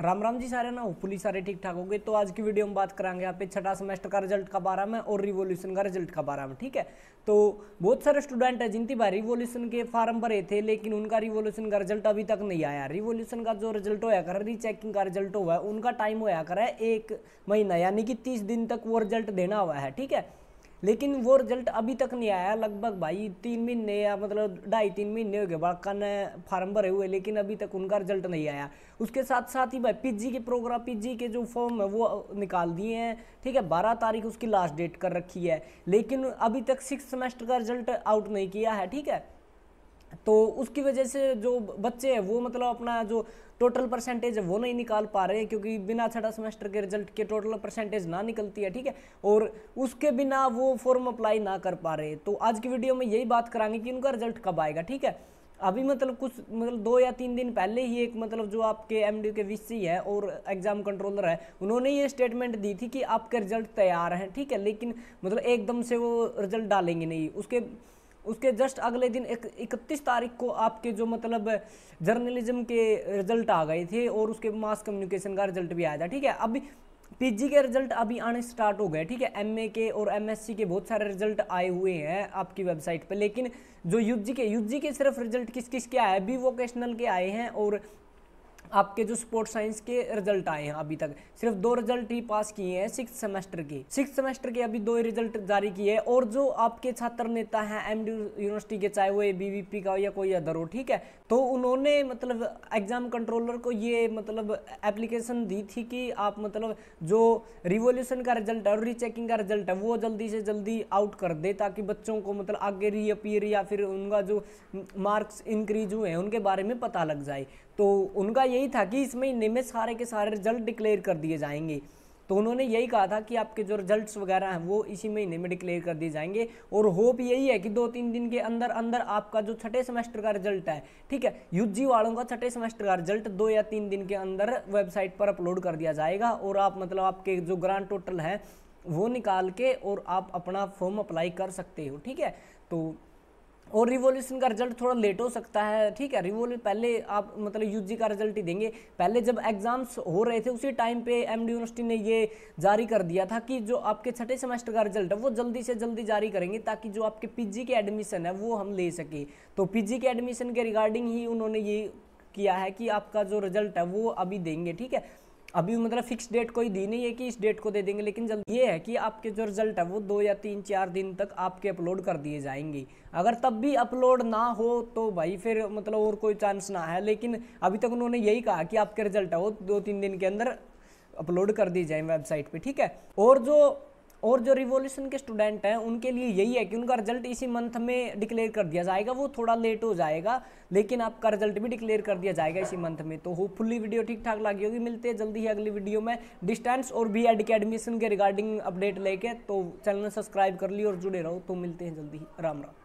राम राम जी सारे ना होपुली सारे ठीक ठाक होंगे तो आज की वीडियो में बात करेंगे यहाँ पे छठा सेमेस्टर का रिजल्ट का बारे में और रिवोल्यूशन का रिजल्ट का बारे में ठीक है तो बहुत सारे स्टूडेंट हैं जिनकी भाई रिवोल्यूशन के फार्म भरे थे लेकिन उनका रिवोल्यूशन का रिजल्ट अभी तक नहीं आया रिवोल्यूशन का जो रिजल्ट होया कर रीचेकिंग का रिजल्ट हुआ है उनका टाइम होया कर है एक महीना यानी कि तीस दिन तक वो रिजल्ट देना हुआ है ठीक है लेकिन वो रिजल्ट अभी तक नहीं आया लगभग भाई तीन महीने या मतलब ढाई तीन महीने हो गए ने फार्म भरे हुए लेकिन अभी तक उनका रिजल्ट नहीं आया उसके साथ साथ ही भाई पीजी के प्रोग्राम पीजी के जो फॉर्म है वो निकाल दिए हैं ठीक है बारह तारीख उसकी लास्ट डेट कर रखी है लेकिन अभी तक सिक्स सेमेस्टर का रिजल्ट आउट नहीं किया है ठीक है तो उसकी वजह से जो बच्चे हैं वो मतलब अपना जो टोटल परसेंटेज है वो नहीं निकाल पा रहे हैं क्योंकि बिना छठा सेमेस्टर के रिजल्ट के टोटल परसेंटेज ना निकलती है ठीक है और उसके बिना वो फॉर्म अप्लाई ना कर पा रहे तो आज की वीडियो में यही बात कराएंगे कि उनका रिजल्ट कब आएगा ठीक है अभी मतलब कुछ मतलब दो या तीन दिन पहले ही एक मतलब जो आपके एम के वी है और एग्ज़ाम कंट्रोलर है उन्होंने ये स्टेटमेंट दी थी कि आपके रिजल्ट तैयार हैं ठीक है लेकिन मतलब एकदम से वो रिजल्ट डालेंगे नहीं उसके उसके जस्ट अगले दिन एक इकतीस तारीख को आपके जो मतलब जर्नलिज्म के रिजल्ट आ गए थे और उसके मास कम्युनिकेशन का रिजल्ट भी आया था ठीक है अभी पीजी के रिजल्ट अभी आने स्टार्ट हो गए ठीक है एमए के और एमएससी के बहुत सारे रिजल्ट आए हुए हैं आपकी वेबसाइट पर लेकिन जो यूजी के यूजी के सिर्फ रिजल्ट किस किस के आए बी वोकेशनल के आए हैं और आपके जो स्पोर्ट्स साइंस के रिजल्ट आए हैं अभी तक सिर्फ दो रिजल्ट ही पास किए हैं सिक्स सेमेस्टर के सिक्स सेमेस्टर के अभी दो ही रिजल्ट जारी किए हैं और जो आपके छात्र नेता हैं एम यूनिवर्सिटी के चाहे वो ए बी का हो या कोई अदर हो ठीक है तो उन्होंने मतलब एग्जाम कंट्रोलर को ये मतलब एप्लीकेशन दी थी कि आप मतलब जो रिवोल्यूशन का रिजल्ट है और रीचेकिंग का रिजल्ट है वो जल्दी से जल्दी आउट कर दे ताकि बच्चों को मतलब आगे रीअपियर या फिर उनका जो मार्क्स इंक्रीज हुए हैं उनके बारे में पता लग जाए तो उनका ये यही था कि इस महीने में सारे के सारे रिजल्ट डिक्लेयर कर दिए जाएंगे तो उन्होंने यही कहा था कि आपके जो रिजल्ट्स वगैरह हैं वो इसी महीने में डिक्लेयर कर दिए जाएंगे और होप यही है कि दो तीन दिन के अंदर अंदर आपका जो छठे सेमेस्टर का रिजल्ट है ठीक है यूजी वालों का छठे सेमेस्टर का रिजल्ट दो या तीन दिन के अंदर वेबसाइट पर अपलोड कर दिया जाएगा और आप मतलब आपके जो ग्रांड टोटल है वो निकाल के और आप अपना फॉर्म अप्लाई कर सकते हो ठीक है तो और रिवोल्यूशन का रिजल्ट थोड़ा लेट हो सकता है ठीक है रिवोल पहले आप मतलब यूजी का रिजल्ट ही देंगे पहले जब एग्जाम्स हो रहे थे उसी टाइम पे एमडी यूनिवर्सिटी ने ये जारी कर दिया था कि जो आपके छठे सेमेस्टर का रिजल्ट है वो जल्दी से जल्दी जारी करेंगे ताकि जो आपके पीजी के एडमिशन है वो हम ले सकें तो पी के एडमिशन के रिगार्डिंग ही उन्होंने ये किया है कि आपका जो रिजल्ट है वो अभी देंगे ठीक है अभी मतलब फिक्स डेट कोई दी नहीं है कि इस डेट को दे देंगे लेकिन जब ये है कि आपके जो रिजल्ट है वो दो या तीन चार दिन तक आपके अपलोड कर दिए जाएंगे अगर तब भी अपलोड ना हो तो भाई फिर मतलब और कोई चांस ना है लेकिन अभी तक उन्होंने यही कहा कि आपके रिजल्ट है वो दो तीन दिन के अंदर अपलोड कर दी जाए वेबसाइट पे ठीक है और जो और जो रिवोल्यूशन के स्टूडेंट हैं उनके लिए यही है कि उनका रिजल्ट इसी मंथ में डिक्लेयर कर दिया जाएगा वो थोड़ा लेट हो जाएगा लेकिन आपका रिजल्ट भी डिक्लेयर कर दिया जाएगा इसी मंथ में तो होपफुली वीडियो ठीक ठाक लगी होगी मिलते हैं जल्दी ही अगली वीडियो में डिस्टेंस और बी एड के एडमिशन के रिगार्डिंग अपडेट लेके तो चैनल सब्सक्राइब कर लिए और जुड़े रहो तो मिलते हैं जल्दी ही राम राम